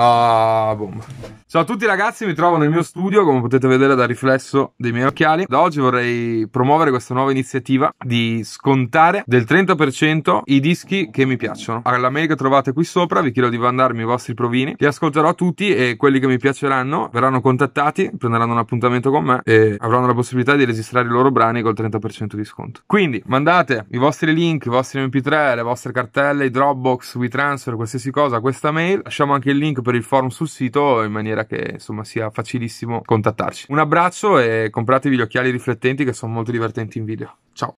Ah, bomba. Ciao a tutti ragazzi, mi trovo nel mio studio, come potete vedere dal riflesso dei miei occhiali. Da oggi vorrei promuovere questa nuova iniziativa di scontare del 30% i dischi che mi piacciono. Alla mail che trovate qui sopra vi chiedo di mandarmi i vostri provini, li ascolterò tutti e quelli che mi piaceranno verranno contattati, prenderanno un appuntamento con me e avranno la possibilità di registrare i loro brani col 30% di sconto. Quindi mandate i vostri link, i vostri mp3, le vostre cartelle, i Dropbox, WeTransfer, qualsiasi cosa a questa mail. Lasciamo anche il link per per il forum sul sito in maniera che insomma sia facilissimo contattarci. Un abbraccio e compratevi gli occhiali riflettenti che sono molto divertenti in video. Ciao!